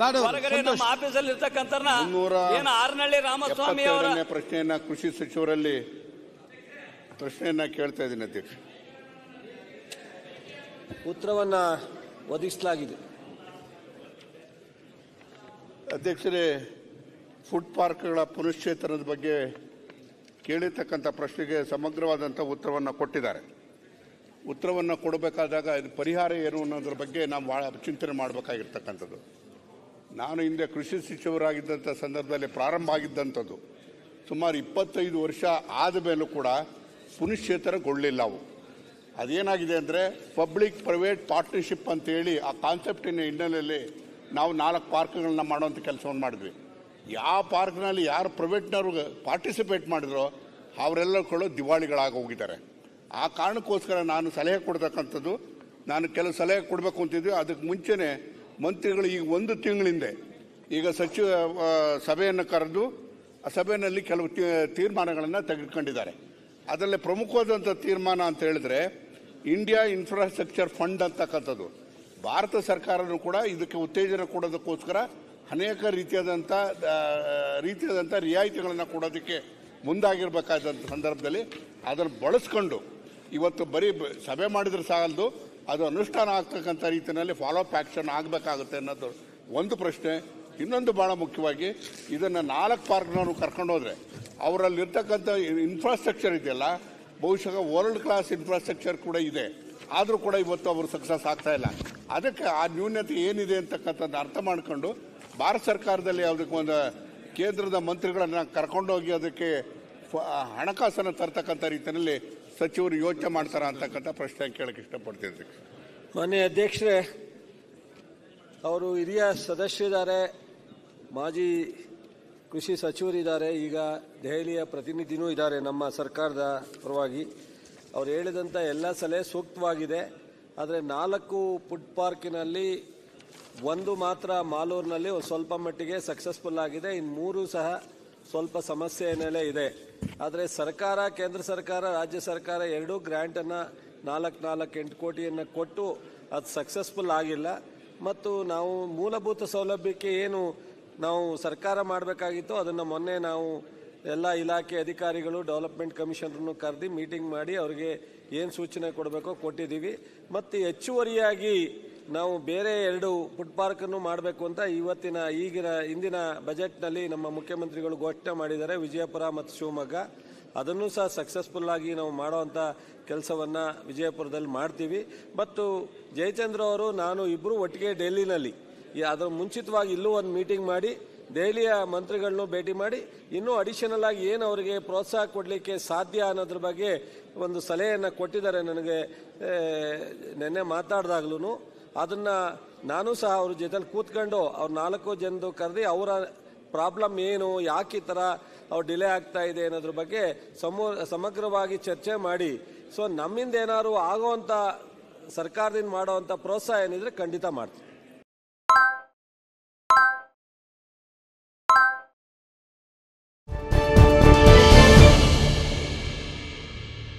ಹೊರಗಡೆ ನಮ್ಮ ಆಫೀಸಲ್ಲಿ ಏನು ಆರ್ನಳ್ಳಿ ರಾಮಸ್ವಾಮಿ ಅವರ ಪ್ರಶ್ನೆಯನ್ನ ಕೃಷಿ ಸಚಿವರಲ್ಲಿ ಪ್ರಶ್ನೆಯನ್ನ ಕೇಳ್ತಾ ಇದ್ದೀನಿ ಅಧ್ಯಕ್ಷ ಉತ್ತರವನ್ನ ಒದಗಿಸಲಾಗಿದೆ ಅಧ್ಯಕ್ಷರೇ ಫುಡ್ ಪಾರ್ಕ್ಗಳ ಪುನಶ್ಚೇತನದ ಬಗ್ಗೆ ಕೇಳಿರ್ತಕ್ಕಂಥ ಪ್ರಶ್ನೆಗೆ ಸಮಗ್ರವಾದಂಥ ಉತ್ತರವನ್ನು ಕೊಟ್ಟಿದ್ದಾರೆ ಉತ್ತರವನ್ನು ಕೊಡಬೇಕಾದಾಗ ಇದು ಪರಿಹಾರ ಏನು ಅನ್ನೋದ್ರ ಬಗ್ಗೆ ನಾವು ಭಾಳ ಚಿಂತನೆ ಮಾಡಬೇಕಾಗಿರ್ತಕ್ಕಂಥದ್ದು ನಾನು ಹಿಂದೆ ಕೃಷಿ ಸಚಿವರಾಗಿದ್ದಂಥ ಸಂದರ್ಭದಲ್ಲಿ ಪ್ರಾರಂಭ ಆಗಿದ್ದಂಥದ್ದು ಸುಮಾರು ಇಪ್ಪತ್ತೈದು ವರ್ಷ ಆದ ಮೇಲೂ ಕೂಡ ಪುನಶ್ಚೇತನಗೊಳ್ಳಿಲ್ಲ ಅವು ಅದೇನಾಗಿದೆ ಅಂದರೆ ಪಬ್ಲಿಕ್ ಪ್ರೈವೇಟ್ ಪಾರ್ಟ್ನರ್ಶಿಪ್ ಅಂತೇಳಿ ಆ ಕಾನ್ಸೆಪ್ಟಿನ ಹಿನ್ನೆಲೆಯಲ್ಲಿ ನಾವು ನಾಲ್ಕು ಪಾರ್ಕ್ಗಳನ್ನ ಮಾಡುವಂಥ ಕೆಲಸವನ್ನು ಮಾಡಿದ್ವಿ ಯಾವ ಪಾರ್ಕ್ನಲ್ಲಿ ಯಾರು ಪ್ರೈವೇಟ್ನವ್ರು ಪಾರ್ಟಿಸಿಪೇಟ್ ಮಾಡಿದ್ರೋ ಅವರೆಲ್ಲ ಕೂಡ ದಿವಾಳಿಗಳಾಗಿ ಹೋಗಿದ್ದಾರೆ ಆ ಕಾರಣಕ್ಕೋಸ್ಕರ ನಾನು ಸಲಹೆ ಕೊಡ್ತಕ್ಕಂಥದ್ದು ನಾನು ಕೆಲವು ಸಲಹೆ ಕೊಡಬೇಕು ಅಂತಿದ್ವಿ ಅದಕ್ಕೆ ಮುಂಚೆನೇ ಮಂತ್ರಿಗಳು ಈಗ ಒಂದು ತಿಂಗಳಿಂದೆ ಈಗ ಸಚಿವ ಸಭೆಯನ್ನು ಕರೆದು ಆ ಸಭೆಯಲ್ಲಿ ಕೆಲವು ತೀರ್ಮಾನಗಳನ್ನು ತೆಗೆದುಕೊಂಡಿದ್ದಾರೆ ಅದರಲ್ಲಿ ಪ್ರಮುಖವಾದಂಥ ತೀರ್ಮಾನ ಅಂತ ಹೇಳಿದ್ರೆ ಇಂಡಿಯಾ ಇನ್ಫ್ರಾಸ್ಟ್ರಕ್ಚರ್ ಫಂಡ್ ಅಂತಕ್ಕಂಥದ್ದು ಭಾರತ ಸರ್ಕಾರನೂ ಕೂಡ ಇದಕ್ಕೆ ಉತ್ತೇಜನ ಕೊಡೋದಕ್ಕೋಸ್ಕರ ಅನೇಕ ರೀತಿಯಾದಂಥ ರೀತಿಯಾದಂಥ ರಿಯಾಯಿತಿಗಳನ್ನು ಕೊಡೋದಕ್ಕೆ ಮುಂದಾಗಿರ್ಬೇಕಾದಂಥ ಸಂದರ್ಭದಲ್ಲಿ ಅದನ್ನು ಬಳಸ್ಕೊಂಡು ಇವತ್ತು ಬರೀ ಸಭೆ ಮಾಡಿದ್ರೆ ಸಾಲದು ಅದು ಅನುಷ್ಠಾನ ಆಗ್ತಕ್ಕಂಥ ರೀತಿಯಲ್ಲಿ ಫಾಲೋಅಪ್ ಆ್ಯಕ್ಷನ್ ಆಗಬೇಕಾಗುತ್ತೆ ಅನ್ನೋದು ಒಂದು ಪ್ರಶ್ನೆ ಇನ್ನೊಂದು ಭಾಳ ಮುಖ್ಯವಾಗಿ ಇದನ್ನು ನಾಲ್ಕು ಪಾರ್ಕ್ನವ್ರು ಕರ್ಕೊಂಡೋದ್ರೆ ಅವರಲ್ಲಿರ್ತಕ್ಕಂಥ ಇನ್ಫ್ರಾಸ್ಟ್ರಕ್ಚರ್ ಇದೆಯಲ್ಲ ಬಹುಶಃ ವರ್ಲ್ಡ್ ಕ್ಲಾಸ್ ಇನ್ಫ್ರಾಸ್ಟ್ರಕ್ಚರ್ ಕೂಡ ಇದೆ ಆದರೂ ಕೂಡ ಇವತ್ತು ಅವರು ಸಕ್ಸಸ್ ಆಗ್ತಾ ಇಲ್ಲ ಅದಕ್ಕೆ ಆ ನ್ಯೂನ್ಯತೆ ಏನಿದೆ ಅಂತಕ್ಕಂಥದ್ದು ಅರ್ಥ ಮಾಡಿಕೊಂಡು ಭಾರತ ಸರ್ಕಾರದಲ್ಲಿ ಅದಕ್ಕೆ ಒಂದು ಕೇಂದ್ರದ ಮಂತ್ರಿಗಳನ್ನು ಕರ್ಕೊಂಡೋಗಿ ಅದಕ್ಕೆ ಹಣಕಾಸನ್ನು ತರ್ತಕ್ಕಂಥ ರೀತಿಯಲ್ಲಿ ಸಚಿವರು ಯೋಚನೆ ಮಾಡ್ತಾರ ಅಂತಕ್ಕಂಥ ಪ್ರಶ್ನೆ ಕೇಳಕ್ಕೆ ಇಷ್ಟಪಡ್ತೀನಿ ಮಾನ್ಯ ಅಧ್ಯಕ್ಷರೇ ಅವರು ಹಿರಿಯ ಸದಸ್ಯರಿದ್ದಾರೆ ಮಾಜಿ ಕೃಷಿ ಸಚಿವರಿದ್ದಾರೆ ಈಗ ದೆಹಲಿಯ ಪ್ರತಿನಿಧಿನೂ ಇದ್ದಾರೆ ನಮ್ಮ ಸರ್ಕಾರದ ಪರವಾಗಿ ಅವರು ಹೇಳಿದಂಥ ಎಲ್ಲ ಸಲಹೆ ಸೂಕ್ತವಾಗಿದೆ ಆದರೆ ನಾಲ್ಕು ಫುಡ್ ಪಾರ್ಕಿನಲ್ಲಿ ಒಂದು ಮಾತ್ರ ಮಾಲೂರಿನಲ್ಲಿ ಸ್ವಲ್ಪ ಮಟ್ಟಿಗೆ ಸಕ್ಸಸ್ಫುಲ್ ಆಗಿದೆ ಇನ್ನು ಮೂರು ಸಹ ಸ್ವಲ್ಪ ಸಮಸ್ಯೆ ಸಮಸ್ಯೆನೇ ಇದೆ ಆದರೆ ಸರ್ಕಾರ ಕೇಂದ್ರ ಸರ್ಕಾರ ರಾಜ್ಯ ಸರ್ಕಾರ ಎರಡೂ ಗ್ರ್ಯಾಂಟನ್ನು ನಾಲ್ಕು ನಾಲ್ಕು ಎಂಟು ಕೋಟಿಯನ್ನು ಕೊಟ್ಟು ಅದು ಸಕ್ಸಸ್ಫುಲ್ ಆಗಿಲ್ಲ ಮತ್ತು ನಾವು ಮೂಲಭೂತ ಸೌಲಭ್ಯಕ್ಕೆ ಏನು ನಾವು ಸರ್ಕಾರ ಮಾಡಬೇಕಾಗಿತ್ತು ಅದನ್ನು ಮೊನ್ನೆ ನಾವು ಎಲ್ಲ ಇಲಾಖೆ ಅಧಿಕಾರಿಗಳು ಡೆವಲಪ್ಮೆಂಟ್ ಕಮಿಷನರ್ನು ಕರೆದು ಮೀಟಿಂಗ್ ಮಾಡಿ ಅವರಿಗೆ ಏನು ಸೂಚನೆ ಕೊಡಬೇಕೋ ಕೊಟ್ಟಿದ್ದೀವಿ ಮತ್ತು ಹೆಚ್ಚುವರಿಯಾಗಿ ನಾವು ಬೇರೆ ಎರಡು ಫುಡ್ ಪಾರ್ಕನ್ನು ಮಾಡಬೇಕು ಅಂತ ಇವತ್ತಿನ ಈಗಿನ ಇಂದಿನ ಬಜೆಟ್ನಲ್ಲಿ ನಮ್ಮ ಮುಖ್ಯಮಂತ್ರಿಗಳು ಘೋಷಣೆ ಮಾಡಿದ್ದಾರೆ ವಿಜಯಪುರ ಮತ್ತು ಶಿವಮೊಗ್ಗ ಅದನ್ನು ಸಹ ಸಕ್ಸಸ್ಫುಲ್ಲಾಗಿ ಆಗಿ ನಾವು ಮಾಡೋವಂಥ ಕೆಲಸವನ್ನು ವಿಜಯಪುರದಲ್ಲಿ ಮಾಡ್ತೀವಿ ಮತ್ತು ಜಯಚಂದ್ರ ಅವರು ನಾನು ಇಬ್ಬರು ಒಟ್ಟಿಗೆ ಡೆಲ್ಲಿನಲ್ಲಿ ಅದರ ಮುಂಚಿತವಾಗಿ ಇಲ್ಲೂ ಒಂದು ಮೀಟಿಂಗ್ ಮಾಡಿ ದೆಹಲಿಯ ಮಂತ್ರಿಗಳನ್ನು ಭೇಟಿ ಮಾಡಿ ಇನ್ನೂ ಅಡಿಷನಲ್ ಆಗಿ ಏನು ಅವರಿಗೆ ಪ್ರೋತ್ಸಾಹ ಕೊಡಲಿಕ್ಕೆ ಸಾಧ್ಯ ಅನ್ನೋದ್ರ ಬಗ್ಗೆ ಒಂದು ಸಲಹೆಯನ್ನು ಕೊಟ್ಟಿದ್ದಾರೆ ನನಗೆ ನಿನ್ನೆ ಮಾತಾಡಿದಾಗ್ಲೂ ಅದನ್ನು ನಾನು ಸಹ ಅವ್ರ ಜೊತೆಲಿ ಕೂತ್ಕೊಂಡು ಅವ್ರ ನಾಲ್ಕು ಜನದು ಕರೆದು ಅವರ ಪ್ರಾಬ್ಲಮ್ ಏನು ಯಾಕೆ ಈ ಥರ ಅವ್ರು ಡಿಲೇ ಆಗ್ತಾ ಇದೆ ಅನ್ನೋದ್ರ ಬಗ್ಗೆ ಸಮೂ ಸಮಗ್ರವಾಗಿ ಚರ್ಚೆ ಮಾಡಿ ಸೊ ನಮ್ಮಿಂದ ಏನಾದ್ರು ಆಗೋವಂಥ ಸರ್ಕಾರದಿಂದ ಮಾಡೋವಂಥ ಪ್ರೋತ್ಸಾಹ ಏನಿದ್ರೆ ಖಂಡಿತ ಮಾಡ್ತೀವಿ